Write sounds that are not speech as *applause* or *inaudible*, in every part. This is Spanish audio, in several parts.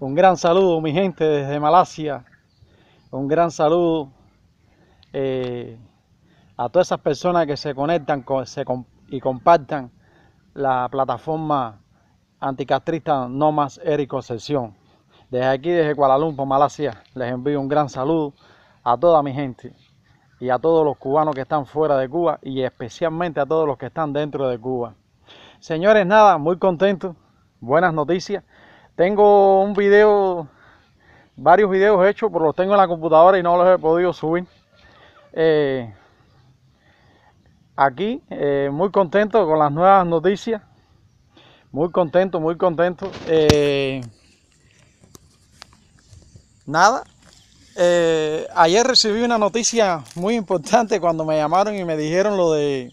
Un gran saludo, mi gente, desde Malasia. Un gran saludo eh, a todas esas personas que se conectan y compartan la plataforma anticastrista No Más Sesión. Desde aquí, desde Kuala Lumpur, Malasia, les envío un gran saludo a toda mi gente y a todos los cubanos que están fuera de Cuba y especialmente a todos los que están dentro de Cuba. Señores, nada, muy contento, buenas noticias. Tengo un video, varios videos hechos, pero los tengo en la computadora y no los he podido subir. Eh, aquí, eh, muy contento con las nuevas noticias. Muy contento, muy contento. Eh, nada, ayer recibí una noticia muy importante cuando me llamaron y me dijeron lo de,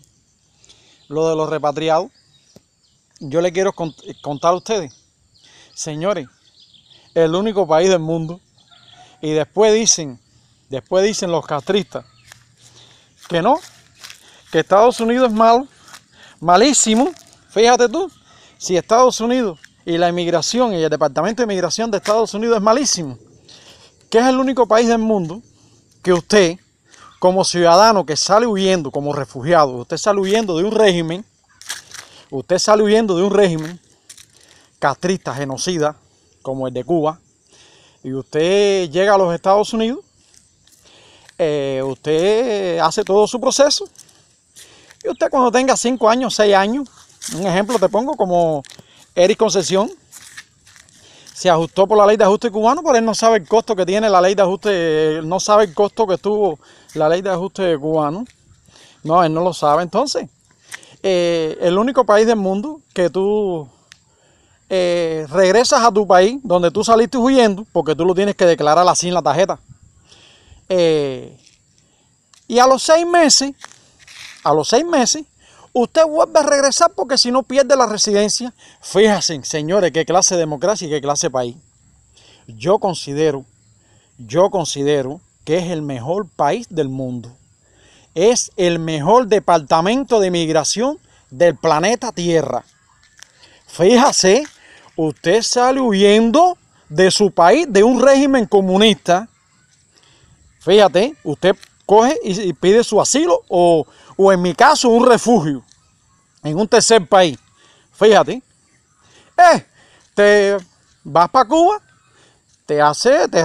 lo de los repatriados. Yo le quiero contar a ustedes. Señores, el único país del mundo. Y después dicen, después dicen los castristas, que no, que Estados Unidos es malo, malísimo. Fíjate tú, si Estados Unidos y la inmigración y el Departamento de Inmigración de Estados Unidos es malísimo, que es el único país del mundo que usted, como ciudadano que sale huyendo, como refugiado, usted sale huyendo de un régimen, usted sale huyendo de un régimen castrista, genocida, como el de Cuba, y usted llega a los Estados Unidos, eh, usted hace todo su proceso, y usted cuando tenga 5 años, 6 años, un ejemplo te pongo como Eric Concesión, se ajustó por la ley de ajuste cubano, pero él no sabe el costo que tiene la ley de ajuste, no sabe el costo que tuvo la ley de ajuste cubano. No, él no lo sabe. Entonces, eh, el único país del mundo que tú eh, regresas a tu país donde tú saliste huyendo, porque tú lo tienes que declarar así en la tarjeta. Eh, y a los seis meses, a los seis meses, usted vuelve a regresar porque si no pierde la residencia. Fíjense, señores, qué clase de democracia y qué clase de país. Yo considero, yo considero que es el mejor país del mundo. Es el mejor departamento de migración del planeta Tierra. Fíjase, usted sale huyendo de su país, de un régimen comunista. Fíjate, usted coge y, pide su asilo o, o en mi caso un refugio en un tercer país. Fíjate, eh, te vas para Cuba, te hace, te,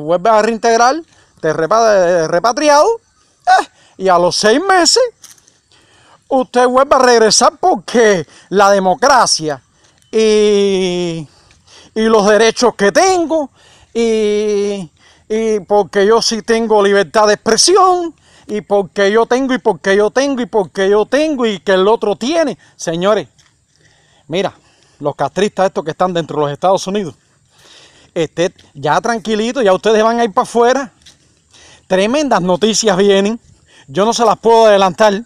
a reintegrar, te repatriado eh, y a los seis meses usted vuelve a regresar porque la democracia y, los derechos que tengo y, porque yo sí tengo libertad de expresión y porque yo tengo y porque yo tengo y porque yo tengo y que el otro tiene. Señores, mira, los castristas estos que están dentro de los Estados Unidos, este, ya tranquilito, ya ustedes van a ir para afuera. Tremendas noticias vienen. Yo no se las puedo adelantar.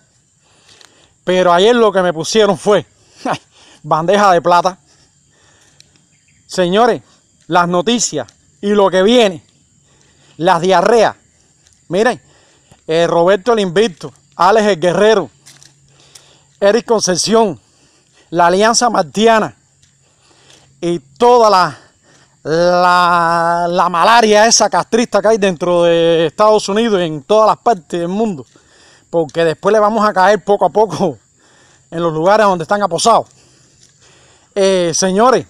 Pero ayer lo que me pusieron fue... *laughs* bandeja de plata. Señores, las noticias y lo que viene, las diarreas. Miren, eh, Roberto el Invicto, Alex el Guerrero, Eric Concepción, la Alianza Martiana y toda la, la, la, malaria esa castrista que hay dentro de Estados Unidos y en todas las partes del mundo. Porque después le vamos a caer poco a poco en los lugares donde están aposados. Eh, señores,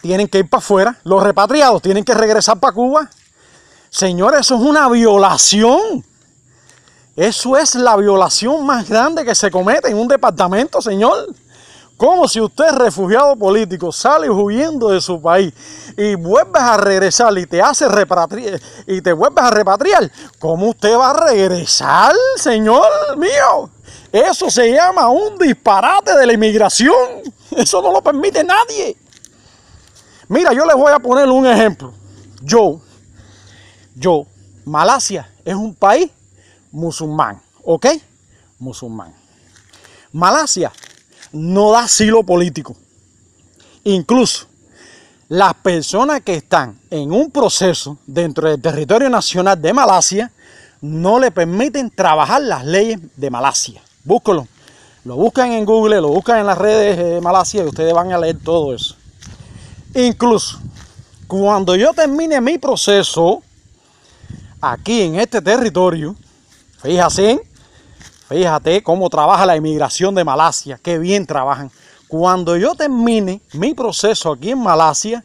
tienen que ir para afuera. Los repatriados tienen que regresar para Cuba. Señores, eso es una violación. Eso es la violación más grande que se comete en un departamento, señor. Como si usted refugiado político, sale huyendo de su país y vuelves a regresar y te hace repatriar y te vuelves a repatriar, ¿cómo usted va a regresar, señor mío? Eso se llama un disparate de la inmigración. Eso no lo permite nadie. Mira, yo les voy a poner un ejemplo. Yo, yo, Malasia es un país musulmán, ¿ok? Musulmán. Malasia no da asilo político. Incluso las personas que están en un proceso dentro del territorio nacional de Malasia no le permiten trabajar las leyes de Malasia. Búscalo. Lo buscan en Google, lo buscan en las redes de eh, Malasia y ustedes van a leer todo eso. Incluso cuando yo termine mi proceso aquí en este territorio, fíjense, fíjate cómo trabaja la inmigración de Malasia, qué bien trabajan. Cuando yo termine mi proceso aquí en Malasia,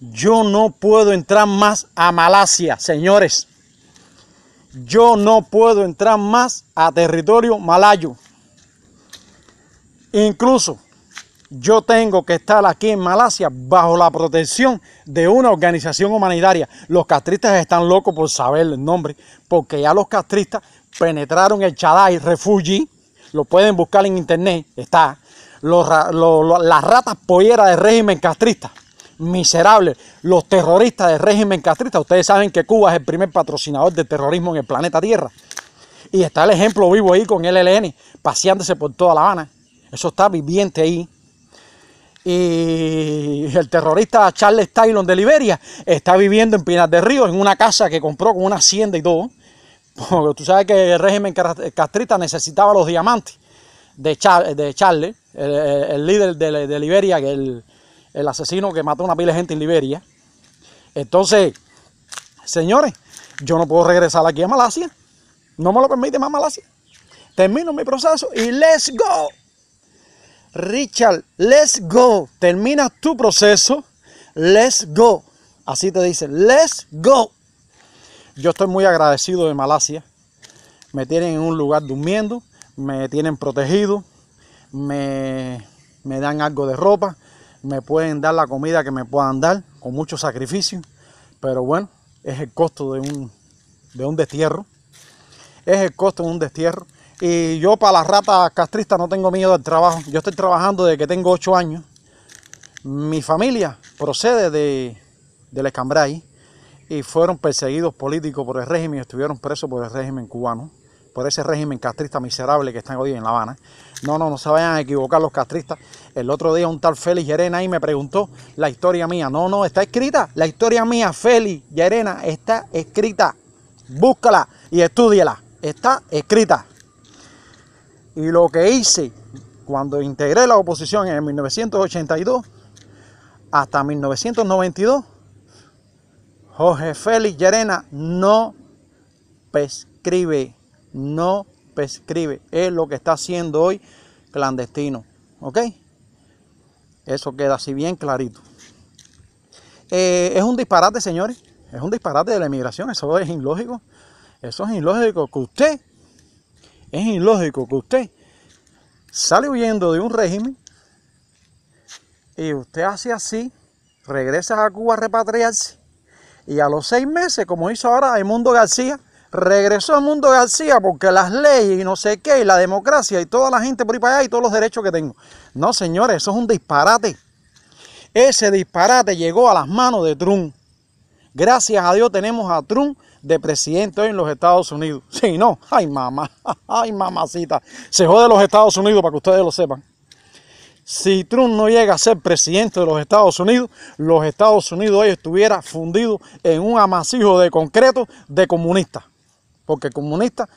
yo no puedo entrar más a Malasia, señores yo no puedo entrar más a territorio malayo. Incluso yo tengo que estar aquí en Malasia bajo la protección de una organización humanitaria. Los castristas están locos por saber el nombre, porque ya los castristas penetraron el Chadai Refugee, lo pueden buscar en internet, está. Los, las ratas polleras del régimen castrista miserables, los terroristas del régimen castrista. Ustedes saben que Cuba es el primer patrocinador de terrorismo en el planeta Tierra. Y está el ejemplo vivo ahí con el LN, paseándose por toda La Habana. Eso está viviente ahí. Y el terrorista Charles Taylor de Liberia está viviendo en Pinar del Río, en una casa que compró con una hacienda y todo. Porque tú sabes que el régimen castrista necesitaba los diamantes de, Charles, el, líder de, de Liberia, que el, el asesino que mató a una pila de gente en Liberia. Entonces, señores, yo no puedo regresar aquí a Malasia. No me lo permite más Malasia. Termino mi proceso y let's go. Richard, let's go. Termina tu proceso. Let's go. Así te dicen, let's go. Yo estoy muy agradecido de Malasia. Me tienen en un lugar durmiendo, me tienen protegido, me dan algo de ropa, me pueden dar la comida que me puedan dar, con mucho sacrificio, pero bueno, es el costo de un, destierro. Es el costo de un destierro. Y yo para la rata castrista no tengo miedo al trabajo. Yo estoy trabajando desde que tengo 8 años. Mi familia procede de, del Escambray y fueron perseguidos políticos por el régimen estuvieron presos por el régimen cubano por ese régimen castrista miserable que están hoy en La Habana. No, no, no se vayan a equivocar los castristas. El otro día un tal Félix Llerena ahí me preguntó la historia mía. No, no, está escrita. La historia mía, Félix Llerena, está escrita. Búscala y estúdiala. Está escrita. Y lo que hice cuando integré la oposición en 1982 hasta 1992, Jorge Félix Llerena no prescribe no prescribe. Es lo que está haciendo hoy clandestino. ¿Ok? Eso queda así bien clarito. Eh, es un disparate, señores. Es un disparate de la inmigración. Eso es ilógico. Eso es ilógico que usted, es ilógico que usted sale huyendo de un régimen y usted hace así, regresa a Cuba a repatriarse y a los seis meses, como hizo ahora Raimundo García, regresó al Mundo García porque las leyes y no sé qué, y la democracia y toda la gente por ahí para allá y todos los derechos que tengo. No, señores, eso es un disparate. Ese disparate llegó a las manos de Trump. Gracias a Dios tenemos a Trump de presidente hoy en los Estados Unidos. Si *laughs* no, ay mamá, *laughs* ay mamacita, se jode los Estados Unidos para que ustedes lo sepan. Si Trump no llega a ser presidente de los Estados Unidos, los Estados Unidos hoy estuviera fundido en un amasijo de concreto de comunistas porque el comunista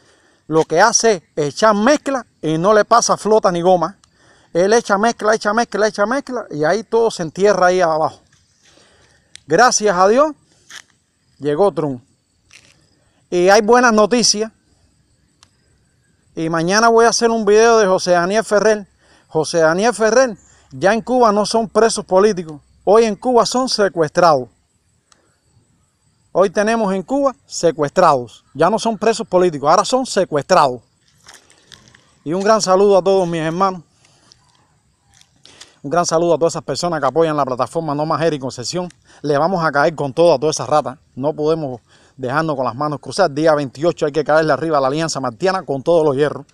lo que hace es echar mezcla y no le pasa flota ni goma. Él echa mezcla, echa mezcla, echa mezcla y ahí todo se entierra ahí abajo. Gracias a Dios llegó Trump. Y hay buenas noticias. Y mañana voy a hacer un video de José Daniel Ferrer. José Daniel Ferrer, ya en Cuba no son presos políticos. Hoy en Cuba son secuestrados. Hoy tenemos en Cuba secuestrados. Ya no son presos políticos, ahora son secuestrados. Y un gran saludo a todos mis hermanos. Un gran saludo a todas esas personas que apoyan la plataforma No Más y Concesión. Le vamos a caer con todo a todas esas ratas. No podemos dejarnos con las manos cruzadas. Día 28 hay que caerle arriba a la Alianza Martiana con todos los hierros.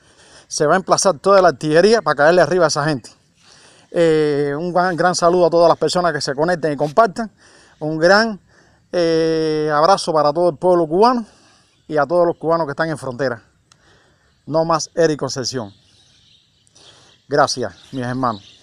Se va a emplazar toda la artillería para caerle arriba a esa gente. Eh, un gran saludo a todas las personas que se conecten y compartan. Un gran eh, abrazo para todo el pueblo cubano y a todos los cubanos que están en frontera. No más Eric Concepción. Gracias, mis hermanos.